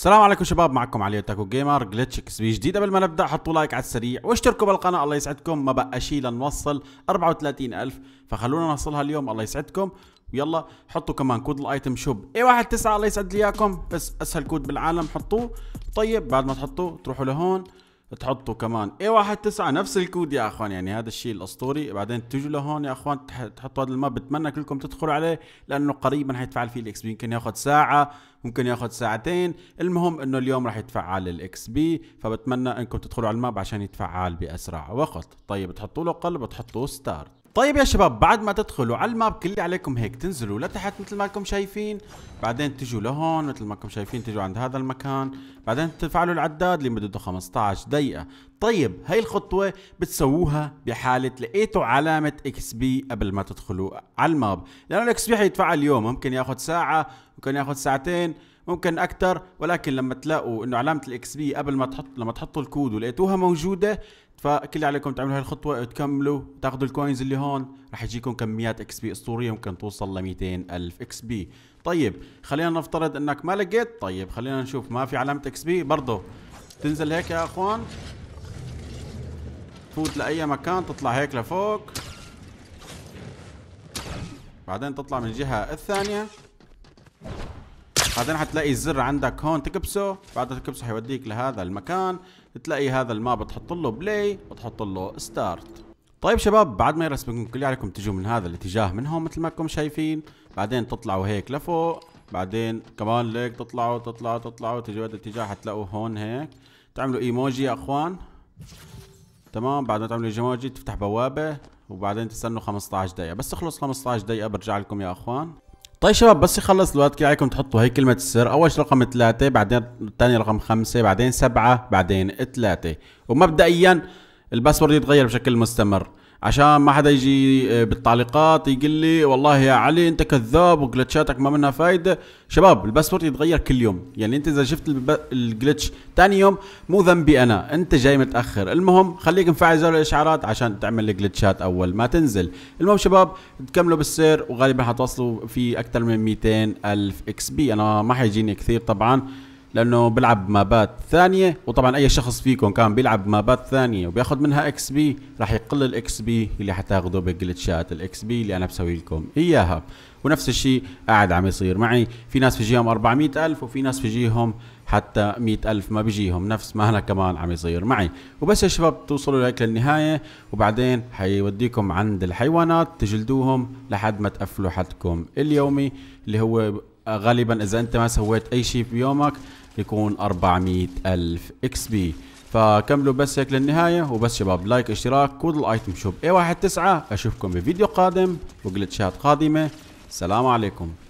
السلام عليكم شباب معكم علي تاكو جيمر جلتش اكس بي جديد قبل ما نبدا حطوا لايك على السريع واشتركوا بالقناه الله يسعدكم ما بقى شيء لنوصل 34000 فخلونا نوصلها اليوم الله يسعدكم ويلا حطوا كمان كود الايتم شوب اي واحد تسعة الله يسعد لي اياكم بس اسهل كود بالعالم حطوه طيب بعد ما تحطوه تروحوا لهون تحطوا كمان اي واحد تسعة نفس الكود يا اخوان يعني هذا الشيء الاسطوري بعدين تجوا لهون يا اخوان تحطوا هذا الماب بتمنى كلكم تدخلوا عليه لانه قريبا حيتفعل فيه الاكس بي يمكن ياخذ ساعة ممكن ياخذ ساعتين المهم انه اليوم راح يتفعل الاكس بي فبتمنى انكم تدخلوا على الماب عشان يتفعل باسرع وقت طيب تحطوا له قلب وتحطوا ستارت طيب يا شباب بعد ما تدخلوا على الماب كل اللي عليكم هيك تنزلوا لتحت مثل ما لكم شايفين بعدين تجوا لهون مثل ما لكم شايفين تجوا عند هذا المكان بعدين تفعلوا العداد لمدته 15 دقيقة طيب هاي الخطوة بتسووها بحالة لقيتوا علامة اكس بي قبل ما تدخلوا على الماب لانه الاكس بي حيتفعل اليوم ممكن ياخذ ساعة ممكن ياخذ ساعتين ممكن اكثر ولكن لما تلاقوا انه علامه الاكس بي قبل ما تحط لما تحطوا الكود ولقيتوها موجوده فكل اللي عليكم تعملوا هاي الخطوه وتكملوا تاخذوا الكوينز اللي هون رح يجيكم كميات اكس بي اسطوريه ممكن توصل ل 200 الف اكس بي طيب خلينا نفترض انك ما لقيت طيب خلينا نشوف ما في علامه اكس بي برضه تنزل هيك يا اخوان تفوت لاي مكان تطلع هيك لفوق بعدين تطلع من الجهه الثانيه بعدين حتلاقي الزر عندك هون تكبسه بعد تكبسه حيوديك لهذا المكان تلاقي هذا الماب تحط له بلاي وتحط له ستارت طيب شباب بعد ما يرسم بكون كل عليكم تجوا من هذا الاتجاه من هون مثل ما كم شايفين بعدين تطلعوا هيك لفوق بعدين كمان ليك تطلعوا تطلعوا تطلعوا تجوا هذا الاتجاه حتلاقوا هون هيك تعملوا ايموجي يا اخوان تمام بعد ما تعملوا ايموجي تفتح بوابه وبعدين تستنوا 15 دقيقه بس تخلص 15 دقيقه برجع لكم يا اخوان طيب شباب بس يخلص الوقت كي عليكم تحطوا هي كلمة السر اول شي رقم ثلاثة بعدين الثاني رقم خمسة بعدين سبعة بعدين ثلاثة ومبدئيا الباسورد يتغير بشكل مستمر عشان ما حدا يجي آه، بالتعليقات يقول لي والله يا علي انت كذاب وجلتشاتك ما منها فايده شباب الباسورد يتغير كل يوم يعني انت اذا شفت الجلتش ثاني يوم مو ذنبي انا انت جاي متاخر المهم خليك مفعل زر الاشعارات عشان تعمل الجلتشات اول ما تنزل المهم شباب تكملوا بالسير وغالبا حتوصلوا في اكثر من 200 الف اكس بي انا ما حيجيني كثير طبعا لانه بيلعب مابات ثانيه وطبعا اي شخص فيكم كان بيلعب مابات ثانيه وبياخذ منها اكس بي راح يقل الاكس بي اللي حتاخذه بجلتشات الاكس بي اللي انا بسوي لكم اياها ونفس الشيء قاعد عم يصير معي في ناس بيجيهم 400 ألف وفي ناس بيجيهم حتى 100 ألف ما بيجيهم نفس ما أنا كمان عم يصير معي وبس يا شباب توصلوا لهيك للنهاية وبعدين حيوديكم عند الحيوانات تجلدوهم لحد ما تقفلوا حدكم اليومي اللي هو غالبا إذا أنت ما سويت أي شيء بيومك يكون 400 ألف اكس بي فكملوا بس هيك للنهاية وبس شباب لايك اشتراك كود الايتم شوب اي واحد تسعة اشوفكم بفيديو قادم وجلتشات قادمة السلام عليكم